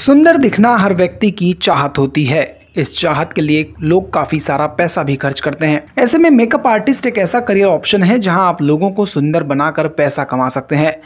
सुंदर दिखना हर व्यक्ति की चाहत होती है इस चाहत के लिए लोग काफी सारा पैसा भी खर्च करते हैं ऐसे में मेकअप आर्टिस्ट एक ऐसा करियर ऑप्शन है जहां आप लोगों को सुंदर बनाकर पैसा कमा सकते हैं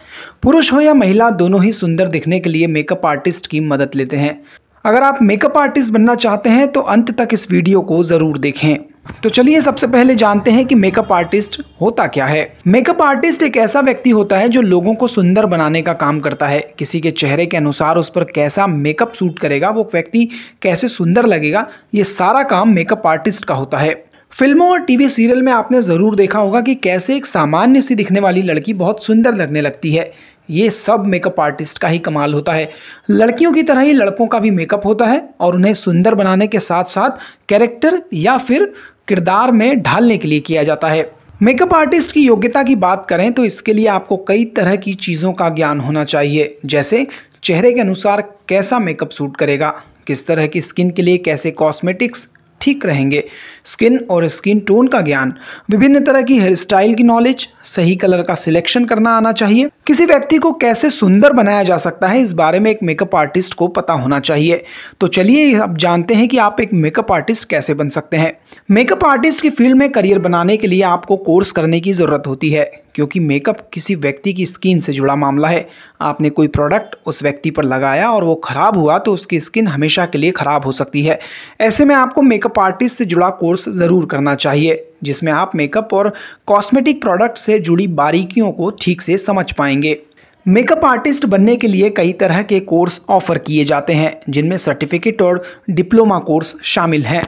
पुरुष हो या महिला दोनों ही सुंदर दिखने के लिए मेकअप आर्टिस्ट की मदद लेते हैं अगर आप मेकअप आर्टिस्ट बनना चाहते हैं तो अंत तक इस वीडियो को जरूर देखें तो चलिए सबसे पहले जानते हैं कि मेकअप आर्टिस्ट होता क्या है मेकअप आर्टिस्ट एक ऐसा व्यक्ति होता है जो लोगों को सुंदर बनाने का काम करता है किसी के चेहरे के अनुसार उस पर कैसा मेकअप सूट करेगा वो व्यक्ति कैसे सुंदर लगेगा ये सारा काम मेकअप आर्टिस्ट का होता है फिल्मों और टीवी सीरियल में आपने ज़रूर देखा होगा कि कैसे एक सामान्य सी दिखने वाली लड़की बहुत सुंदर लगने लगती है ये सब मेकअप आर्टिस्ट का ही कमाल होता है लड़कियों की तरह ही लड़कों का भी मेकअप होता है और उन्हें सुंदर बनाने के साथ साथ कैरेक्टर या फिर किरदार में ढालने के लिए किया जाता है मेकअप आर्टिस्ट की योग्यता की बात करें तो इसके लिए आपको कई तरह की चीज़ों का ज्ञान होना चाहिए जैसे चेहरे के अनुसार कैसा मेकअप सूट करेगा किस तरह की स्किन के लिए कैसे कॉस्मेटिक्स ठीक रहेंगे स्किन और स्किन टोन का ज्ञान विभिन्न तरह की हेयर स्टाइल की नॉलेज सही कलर का सिलेक्शन करना आना चाहिए किसी व्यक्ति को कैसे सुंदर बनाया जा सकता है इस बारे में एक मेकअप आर्टिस्ट को पता होना चाहिए तो चलिए अब जानते हैं कि आप एक मेकअप आर्टिस्ट कैसे बन सकते हैं मेकअप आर्टिस्ट की फील्ड में करियर बनाने के लिए आपको कोर्स करने की ज़रूरत होती है क्योंकि मेकअप किसी व्यक्ति की स्किन से जुड़ा मामला है आपने कोई प्रोडक्ट उस व्यक्ति पर लगाया और वो ख़राब हुआ तो उसकी स्किन हमेशा के लिए ख़राब हो सकती है ऐसे में आपको मेकअप मेकअप आर्टिस्ट से जुड़ा कोर्स ज़रूर करना चाहिए जिसमें आप मेकअप और कॉस्मेटिक प्रोडक्ट से जुड़ी बारीकियों को ठीक से समझ पाएंगे मेकअप आर्टिस्ट बनने के लिए कई तरह के कोर्स ऑफर किए जाते हैं जिनमें सर्टिफिकेट और डिप्लोमा कोर्स शामिल हैं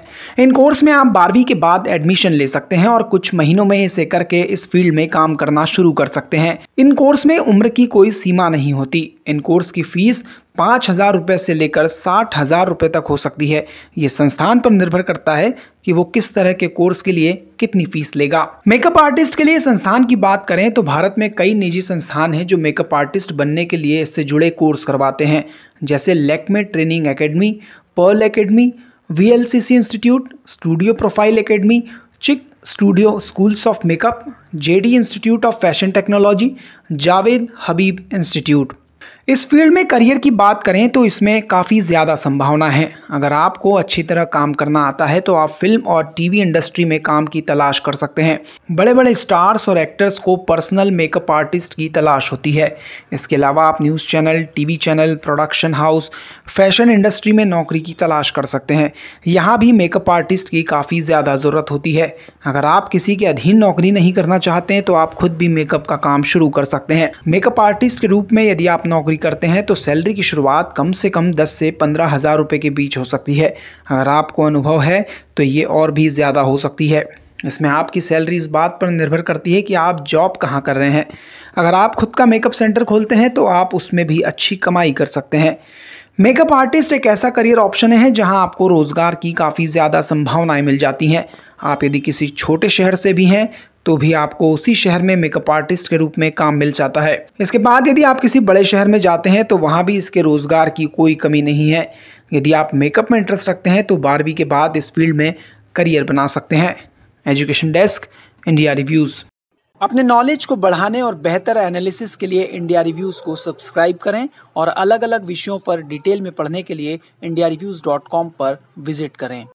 इन कोर्स में आप बारहवीं के बाद एडमिशन ले सकते हैं और कुछ महीनों में इसे करके इस फील्ड में काम करना शुरू कर सकते हैं इन कोर्स में उम्र की कोई सीमा नहीं होती इन कोर्स की फीस पाँच हज़ार रुपये से लेकर साठ हज़ार रुपये तक हो सकती है ये संस्थान पर निर्भर करता है कि वो किस तरह के कोर्स के लिए कितनी फीस लेगा मेकअप आर्टिस्ट के लिए संस्थान की बात करें तो भारत में कई निजी संस्थान हैं जो मेकअप आर्टिस्ट बनने के लिए इससे जुड़े कोर्स करवाते हैं जैसे Lakme training academy pearl academy V institute studio profile academy chic studio schools of makeup JD institute of fashion technology Javed Habib institute इस फील्ड में करियर की बात करें तो इसमें काफ़ी ज़्यादा संभावना है अगर आपको अच्छी तरह काम करना आता है तो आप फिल्म और टीवी इंडस्ट्री में काम की तलाश कर सकते हैं बड़े बड़े स्टार्स और एक्टर्स को पर्सनल मेकअप आर्टिस्ट की तलाश होती है इसके अलावा आप news channel TV channel production house fashion industry में नौकरी की तलाश कर सकते हैं यहाँ भी मेकअप आर्टिस्ट की काफ़ी ज़्यादा ज़रूरत होती है अगर आप किसी के अधीन नौकरी नहीं करना चाहते हैं तो आप खुद भी मेकअप का काम शुरू कर सकते हैं मेकअप आर्टिस्ट के रूप में यदि आप नौकरी नौकरी करते हैं तो सैलरी की शुरुआत कम से कम दस से पंद्रह हज़ार रुपये के बीच हो सकती है अगर आपको अनुभव है तो ये और भी ज़्यादा हो सकती है इसमें आपकी सैलरी इस बात पर निर्भर करती है कि आप जॉब कहाँ कर रहे हैं अगर आप खुद का मेकअप सेंटर खोलते हैं तो आप उसमें भी अच्छी कमाई कर सकते हैं मेकअप आर्टिस्ट एक ऐसा करियर ऑप्शन है जहाँ आपको रोज़गार की काफ़ी ज़्यादा संभावनाएँ मिल जाती हैं आप यदि किसी छोटे शहर से भी हैं तो भी आपको उसी शहर में मेकअप आर्टिस्ट के रूप में काम मिल जाता है इसके बाद यदि आप किसी बड़े शहर में जाते हैं तो वहाँ भी इसके रोज़गार की कोई कमी नहीं है यदि आप मेकअप में इंटरेस्ट रखते हैं तो बारहवीं के बाद इस फील्ड में करियर बना सकते हैं एजुकेशन डेस्क इंडिया रिव्यूज़ अपने नॉलेज को बढ़ाने और बेहतर एनालिसिस के लिए इंडिया रिव्यूज़ को सब्सक्राइब करें और अलग अलग विषयों पर डिटेल में पढ़ने के लिए इंडिया रिव्यूज़ डॉट कॉम पर विजिट करें